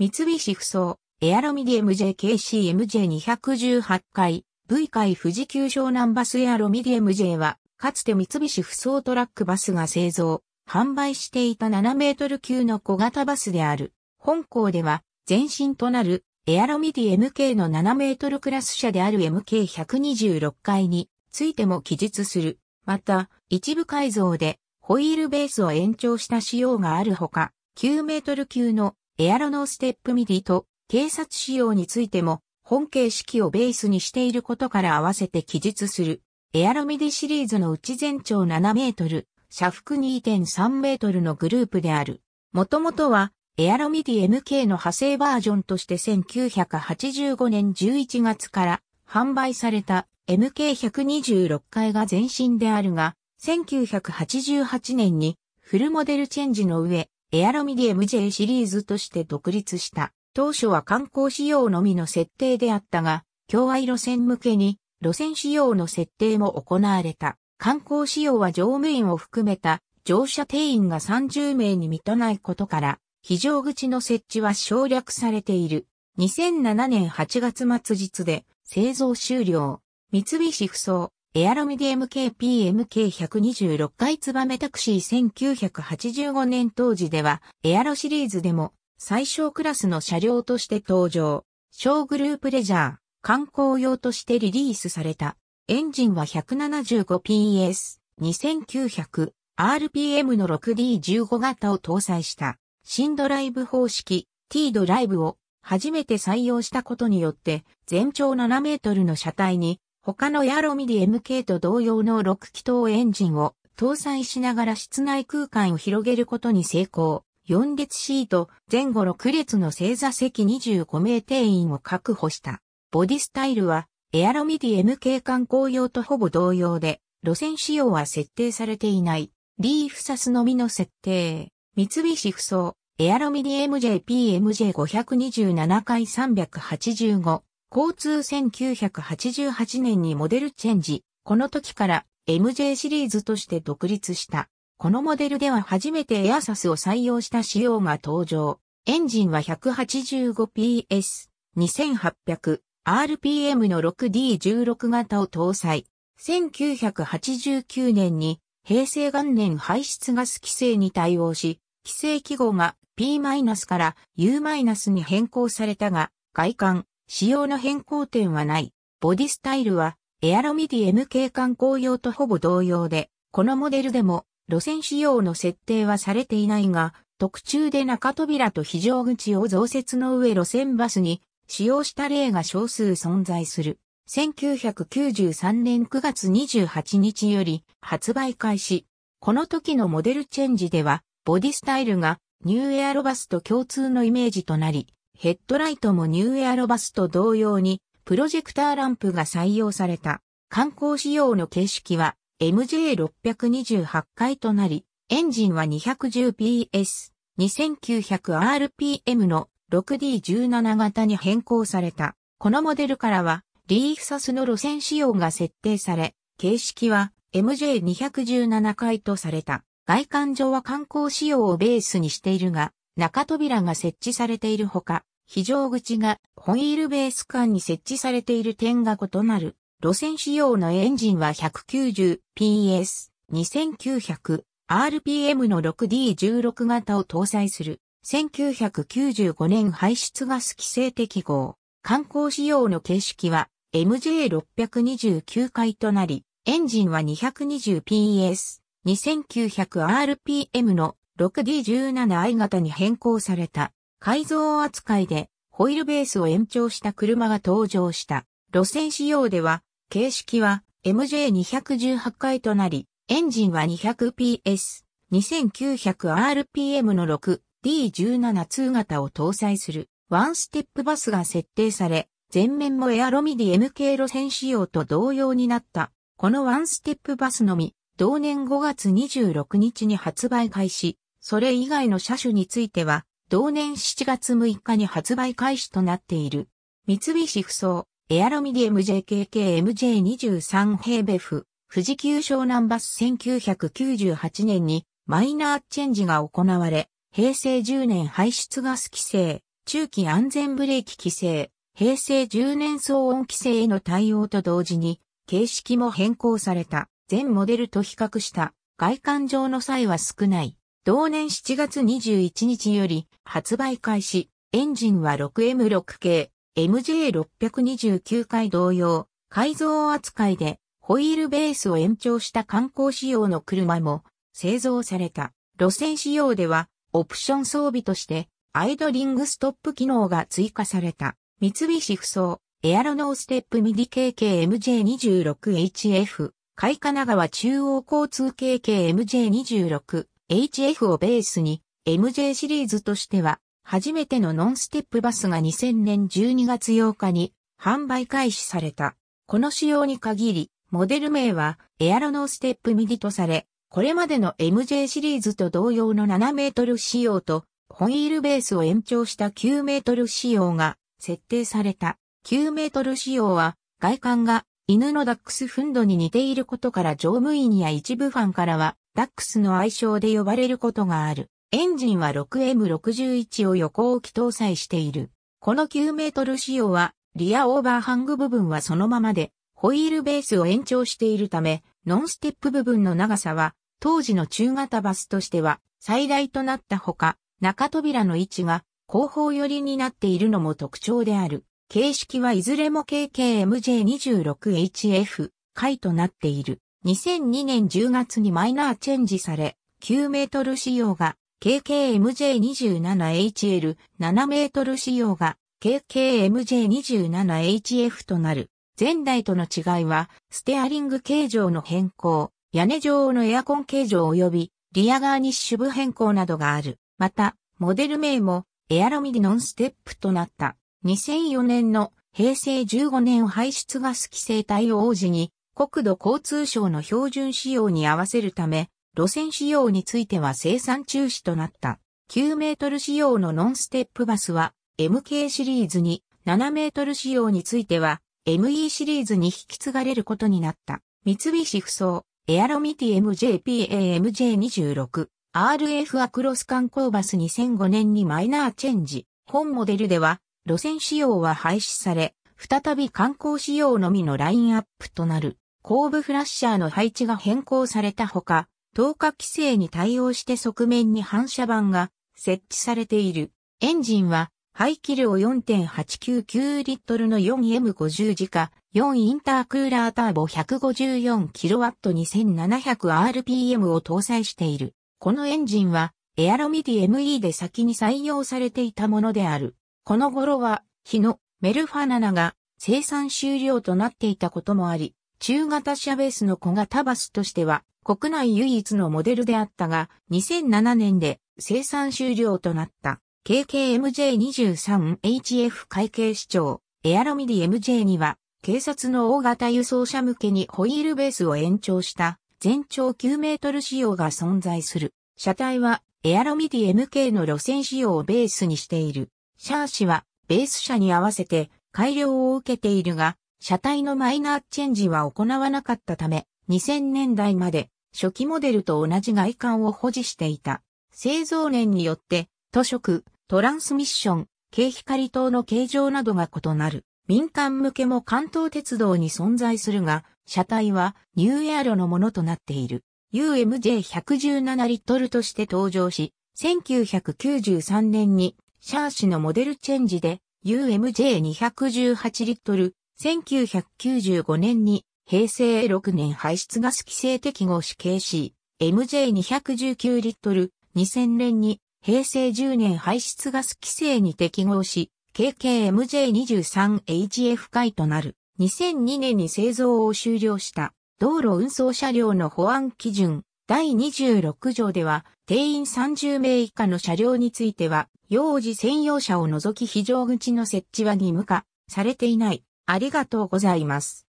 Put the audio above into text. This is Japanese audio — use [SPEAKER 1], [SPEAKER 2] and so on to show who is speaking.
[SPEAKER 1] 三菱不走、エアロミディ MJKCMJ218 回、V 回富士急湘南バスエアロミディ MJ は、かつて三菱不走トラックバスが製造、販売していた7メートル級の小型バスである。本校では、前身となる、エアロミディ MK の7メートルクラス車である MK126 回についても記述する。また、一部改造で、ホイールベースを延長した仕様があるほか、9メートル級のエアロノーステップミディと警察仕様についても本形式をベースにしていることから合わせて記述する。エアロミディシリーズのうち全長7メートル、車幅2.3メートルのグループである。もともとはエアロミディ MK の派生バージョンとして1985年11月から販売された MK126 回が前身であるが、1988年にフルモデルチェンジの上、エアロミディ MJ シリーズとして独立した。当初は観光仕様のみの設定であったが、共愛路線向けに路線仕様の設定も行われた。観光仕様は乗務員を含めた乗車定員が30名に満たないことから、非常口の設置は省略されている。2007年8月末日で製造終了。三菱不走。エアロミデ MKPMK126 回ツバメタクシー1985年当時では、エアロシリーズでも最小クラスの車両として登場。小グループレジャー、観光用としてリリースされた。エンジンは 175PS、2900、RPM の 6D15 型を搭載した。新ドライブ方式、T ドライブを初めて採用したことによって、全長7メートルの車体に他のヤアロミディ MK と同様の6気筒エンジンを搭載しながら室内空間を広げることに成功。4列シート、前後6列の正座席25名定員を確保した。ボディスタイルは、エアロミディ MK 観光用とほぼ同様で、路線仕様は設定されていない。リーフサスのみの設定。三菱不装。エアロミディ MJPMJ527 回385。交通1988年にモデルチェンジ、この時から MJ シリーズとして独立した。このモデルでは初めてエアサスを採用した仕様が登場。エンジンは 185PS、2800、RPM の 6D16 型を搭載。1989年に平成元年排出ガス規制に対応し、規制記号が P- から U- に変更されたが、外観、仕様の変更点はない。ボディスタイルは、エアロミディ M k 観光用とほぼ同様で、このモデルでも、路線仕様の設定はされていないが、特注で中扉と非常口を増設の上路線バスに使用した例が少数存在する。1993年9月28日より発売開始。この時のモデルチェンジでは、ボディスタイルがニューエアロバスと共通のイメージとなり、ヘッドライトもニューエアロバスと同様に、プロジェクターランプが採用された。観光仕様の形式は MJ628 回となり、エンジンは 210PS、2900rpm の 6D17 型に変更された。このモデルからは、リーフサスの路線仕様が設定され、形式は MJ217 回とされた。外観上は観光仕様をベースにしているが、中扉が設置されているほか、非常口がホイールベース間に設置されている点が異なる。路線仕様のエンジンは 190PS、2900、RPM の 6D16 型を搭載する。1995年排出ガス規制適合。観光仕様の形式は MJ629 回となり、エンジンは 220PS、2900RPM の 6D17i 型に変更された。改造扱いでホイールベースを延長した車が登場した。路線仕様では、形式は MJ218 回となり、エンジンは 200PS、2900rpm の 6D17 通型を搭載するワンステップバスが設定され、前面もエアロミディ MK 路線仕様と同様になった。このワンステップバスのみ、同年5月26日に発売開始、それ以外の車種については、同年7月6日に発売開始となっている。三菱不装、エアロミディ MJKKMJ23 平米ベ富士急湘南バス1998年にマイナーチェンジが行われ、平成10年排出ガス規制、中期安全ブレーキ規制、平成10年騒音規制への対応と同時に、形式も変更された、全モデルと比較した、外観上の際は少ない。同年7月21日より発売開始、エンジンは 6M6 系、MJ629 回同様、改造扱いで、ホイールベースを延長した観光仕様の車も製造された。路線仕様では、オプション装備として、アイドリングストップ機能が追加された。三菱不装、エアロノーステップミディ KKMJ26HF、海神奈川中央交通 KKMJ26、HF をベースに MJ シリーズとしては初めてのノンステップバスが2000年12月8日に販売開始された。この仕様に限り、モデル名はエアロノーステップミディとされ、これまでの MJ シリーズと同様の7メートル仕様と、ホイールベースを延長した9メートル仕様が設定された。9メートル仕様は外観が犬のダックスフンドに似ていることから乗務員や一部ファンからはダックスの愛称で呼ばれることがある。エンジンは 6M61 を横置き搭載している。この9メートル仕様は、リアオーバーハング部分はそのままで、ホイールベースを延長しているため、ノンステップ部分の長さは、当時の中型バスとしては最大となったほか、中扉の位置が後方寄りになっているのも特徴である。形式はいずれも KKMJ26HF 回となっている。2002年10月にマイナーチェンジされ、9メートル仕様が KKMJ27HL、7メートル仕様が KKMJ27HF となる。前代との違いは、ステアリング形状の変更、屋根上のエアコン形状及び、リアガーニッシュ部変更などがある。また、モデル名も、エアロミディノンステップとなった。2004年の平成15年排出ガス規制対応時に、国土交通省の標準仕様に合わせるため、路線仕様については生産中止となった。9メートル仕様のノンステップバスは MK シリーズに、7メートル仕様については ME シリーズに引き継がれることになった。三菱ふそう、エアロミティ MJPAMJ26、RF アクロス観光バス2005年にマイナーチェンジ。本モデルでは、路線仕様は廃止され、再び観光仕様のみのラインアップとなる。後部フラッシャーの配置が変更されたほか、透過規制に対応して側面に反射板が設置されている。エンジンは排気量4.899リットルの 4M50 時価、4インタークーラーターボ 154kW2700rpm を搭載している。このエンジンはエアロミディ ME で先に採用されていたものである。この頃は、日のメルファ7が生産終了となっていたこともあり、中型車ベースの小型バスとしては国内唯一のモデルであったが、2007年で生産終了となった KKMJ23HF 会計市長エアロミディ MJ には警察の大型輸送車向けにホイールベースを延長した全長9メートル仕様が存在する。車体はエアロミディ MK の路線仕様をベースにしている。シャーシはベース車に合わせて改良を受けているが、車体のマイナーチェンジは行わなかったため、2000年代まで初期モデルと同じ外観を保持していた。製造年によって、塗色、トランスミッション、軽光灯の形状などが異なる。民間向けも関東鉄道に存在するが、車体はニューエアロのものとなっている。UMJ117 リットルとして登場し、1993年にシャーシのモデルチェンジで UMJ218 リットル1995年に平成6年排出ガス規制適合し KC、MJ219 リットル、2000年に平成10年排出ガス規制に適合し、KKMJ23HF 回となる。2002年に製造を終了した道路運送車両の保安基準第26条では定員30名以下の車両については幼児専用車を除き非常口の設置は義務化されていない。ありがとうございます。